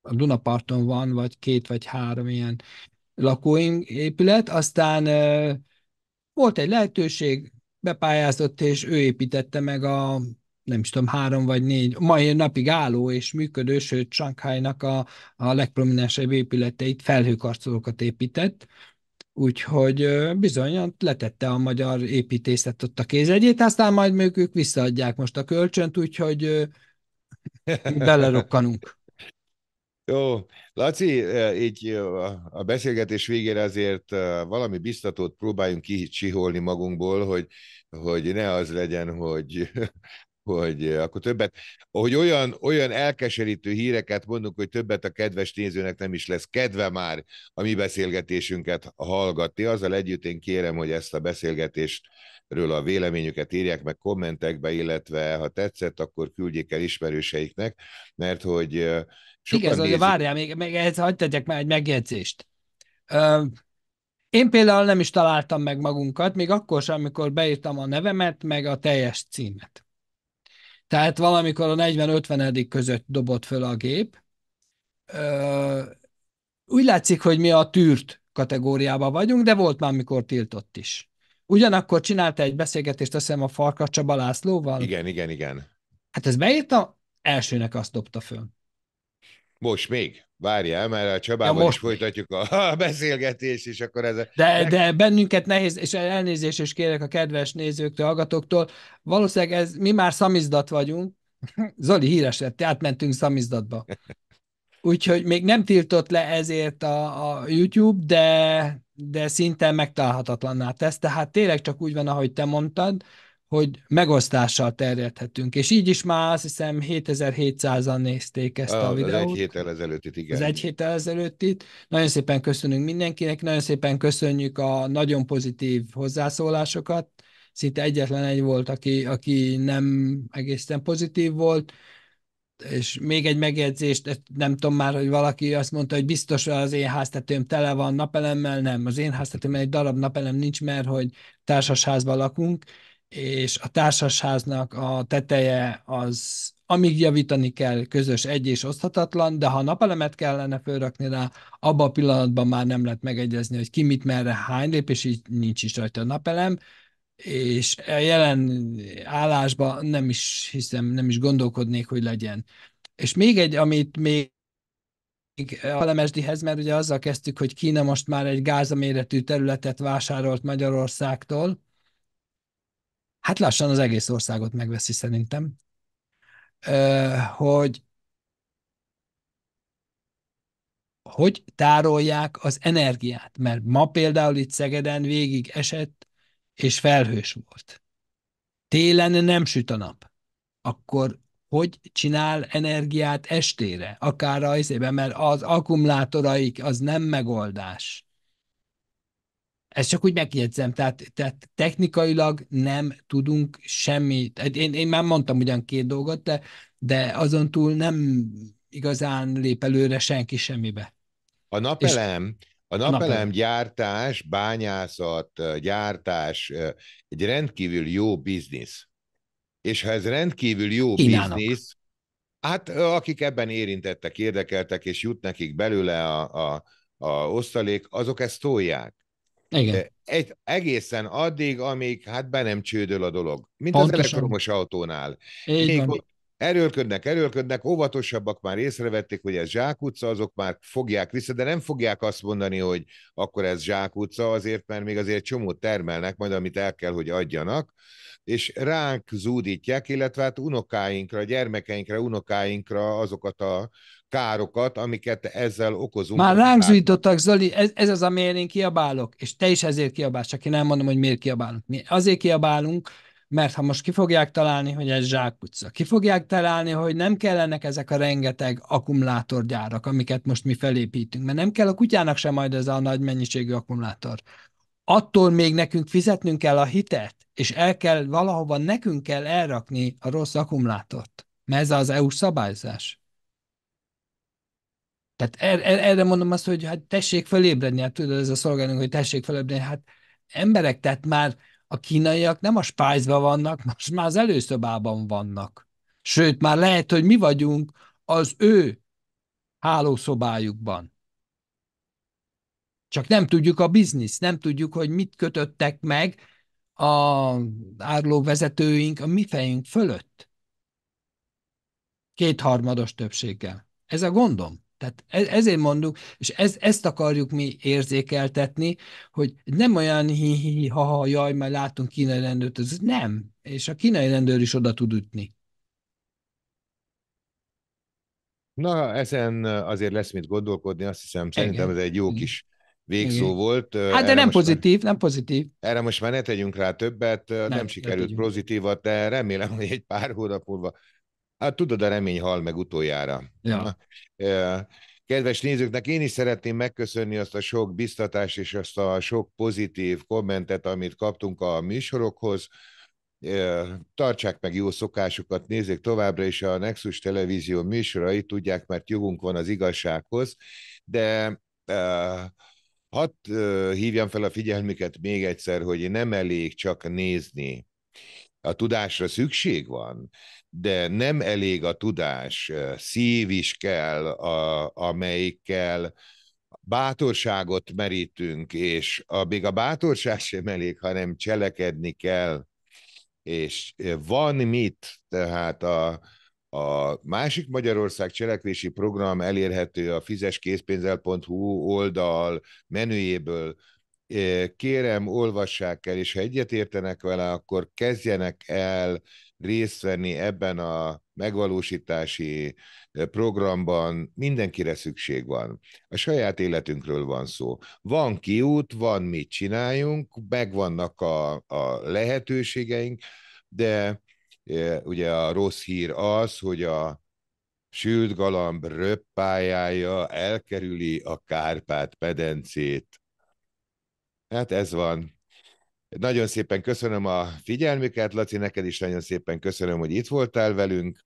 a Dunaparton van, vagy két vagy három ilyen épület aztán ö, volt egy lehetőség, bepályázott, és ő építette meg a nem is tudom, három vagy négy, mai napig álló és működő, sőt, Shanghai-nak a, a legprominensebb épületeit felhőkarcolókat épített, úgyhogy bizony letette a magyar építészet ott a kézegyét, aztán majd még ők visszaadják most a kölcsönt, úgyhogy belerokkanunk. Jó, Laci, így a beszélgetés végére azért valami biztatót próbáljunk kicsiholni magunkból, hogy, hogy ne az legyen, hogy hogy eh, akkor többet, hogy olyan, olyan elkeserítő híreket mondunk, hogy többet a kedves nézőnek nem is lesz kedve már a mi beszélgetésünket hallgatni. Azzal együtt én kérem, hogy ezt a beszélgetést ről a véleményüket írják meg kommentekbe, illetve ha tetszett, akkor küldjék el ismerőseiknek, mert hogy eh, sokan Igaz, nézik... várjál, még, még ez hagyd tegyek már egy megjegyzést. Ö, én például nem is találtam meg magunkat, még akkor sem, amikor beírtam a nevemet, meg a teljes címet. Tehát valamikor a 40-50 között dobott föl a gép. Úgy látszik, hogy mi a tűrt kategóriában vagyunk, de volt már, mikor tiltott is. Ugyanakkor csinálta egy beszélgetést, azt hiszem, a Farkas Csaba Lászlóval. Igen, igen, igen. Hát ez beírta, elsőnek azt dobta föl. Most még? Várjál, mert a Csabában ja, most is folytatjuk a, a beszélgetést, és akkor ez a... De, de bennünket nehéz, és elnézést is kérek a kedves nézőktől, hallgatóktól. Valószínűleg ez, mi már szamizdat vagyunk. Zoli híres lett, átmentünk szamizdatba. Úgyhogy még nem tiltott le ezért a, a YouTube, de, de szinte megtalálhatatlanná tesz. Tehát tényleg csak úgy van, ahogy te mondtad, hogy megosztással terjedhetünk. És így is már azt hiszem 7700-an nézték ezt a, a videót. Az egy héttel ezelőttit, igen. Az egy héttel ezelőttit. Nagyon szépen köszönünk mindenkinek, nagyon szépen köszönjük a nagyon pozitív hozzászólásokat. Szinte egyetlen egy volt, aki, aki nem egészen pozitív volt. És még egy megjegyzést, nem tudom már, hogy valaki azt mondta, hogy biztos az én háztetőm tele van napelemmel, nem. Az én háztetőm egy darab napelem nincs, mert hogy társasházban lakunk, és a társasháznak a teteje az, amíg javítani kell, közös egy és oszthatatlan, de ha napelemet kellene fölrakni rá, abban a pillanatban már nem lehet megegyezni, hogy ki mit merre hány lép, és így nincs is rajta a napelem, és a jelen állásban nem is hiszem, nem is gondolkodnék, hogy legyen. És még egy, amit még a Lemesdihez, mert ugye azzal kezdtük, hogy Kína most már egy gázaméretű területet vásárolt Magyarországtól, hát lassan az egész országot megveszi szerintem, hogy hogy tárolják az energiát, mert ma például itt Szegeden végig esett, és felhős volt. Télen nem süt a nap. Akkor hogy csinál energiát estére, akár rajzében, mert az akkumulátoraik az nem megoldás. Ez csak úgy megjegyzem, tehát, tehát technikailag nem tudunk semmit. Én, én már mondtam ugyan két dolgot, de, de azon túl nem igazán lép előre senki semmibe. A napelem, a napelem gyártás, bányászat, gyártás egy rendkívül jó biznisz. És ha ez rendkívül jó Kínának. biznisz, hát akik ebben érintettek, érdekeltek, és jut nekik belőle a, a, a osztalék, azok ezt tolják. Igen. Egy, egészen addig, amíg hát be nem csődöl a dolog. Mint Pontosan. az elektromos autónál. Így Még van. Erőlködnek, erőlködnek, óvatosabbak már észrevették, hogy ez zsákutca, azok már fogják vissza, de nem fogják azt mondani, hogy akkor ez zsákutca, azért, mert még azért csomót termelnek, majd amit el kell, hogy adjanak, és ránk zúdítják, illetve hát unokáinkra, gyermekeinkre, unokáinkra azokat a károkat, amiket ezzel okozunk. Már ránk zújtottak, Zoli, ez, ez az, amiért én kiabálok, és te is ezért kiabálsz, csak én nem mondom, hogy miért kiabálunk. Mi azért kiabálunk, mert ha most ki fogják találni, hogy ez zsákutca, ki fogják találni, hogy nem kellenek ezek a rengeteg akkumulátorgyárak, amiket most mi felépítünk, mert nem kell a kutyának sem majd ez a nagy mennyiségű akkumulátor. Attól még nekünk fizetnünk kell a hitet, és el kell valahova nekünk kell elrakni a rossz akkumulátort. Mert ez az eu szabályzás. Tehát erre, er, erre mondom azt, hogy hát tessék felébredni, hát tudod, ez a szolgálunk, hogy tessék felébredni, hát emberek, tehát már a kínaiak nem a spájzba vannak, most már az előszobában vannak. Sőt, már lehet, hogy mi vagyunk az ő hálószobájukban. Csak nem tudjuk a biznisz, nem tudjuk, hogy mit kötöttek meg a áruló vezetőink a mi fejünk fölött. Kétharmados többséggel. Ez a gondom. Tehát e-, ezért mondjuk, és ez, ezt akarjuk mi érzékeltetni, hogy nem olyan hi, hi, hi ha, ha jaj, majd látunk kínai rendőrt, ez nem. És a kínai rendőr is oda tud ütni. Na, ezen azért lesz mit gondolkodni, azt hiszem, szerintem ez egy jó kis végszó Igen. volt. Hát de erre nem pozitív, már, nem pozitív. Erre most már ne tegyünk rá többet, nem, nem sikerült pozitívat, de remélem, hogy egy pár hónap múlva Hát tudod, a remény hal meg utoljára. Ja. Kedves nézőknek, én is szeretném megköszönni azt a sok biztatás és azt a sok pozitív kommentet, amit kaptunk a műsorokhoz. Tartsák meg jó szokásukat, nézzék továbbra is a Nexus Televízió műsorait, tudják, mert jogunk van az igazsághoz, de hadd hívjam fel a figyelmüket még egyszer, hogy nem elég csak nézni. A tudásra szükség van, de nem elég a tudás, szív is kell, a, amelyikkel bátorságot merítünk, és még a bátorság sem elég, hanem cselekedni kell, és van mit, tehát a, a másik Magyarország cselekvési program elérhető a fizeskészpénzel.hu oldal menüjéből. Kérem, olvassák el, és ha egyetértenek vele, akkor kezdjenek el részt venni ebben a megvalósítási eh, programban mindenkire szükség van. A saját életünkről van szó. Van kiút, van mit csináljunk, megvannak a, a lehetőségeink, de e, ugye a rossz hír az, hogy a sült galamb röppájája elkerüli a Kárpát-pedencét. Hát ez van. Nagyon szépen köszönöm a figyelmüket, Laci, neked is nagyon szépen köszönöm, hogy itt voltál velünk.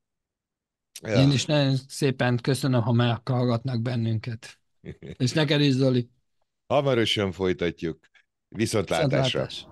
Ja. Én is nagyon szépen köszönöm, ha meghallgatnak bennünket. És neked is, Zoli. Hamarosan folytatjuk. Viszontlátásra. Viszontlátás.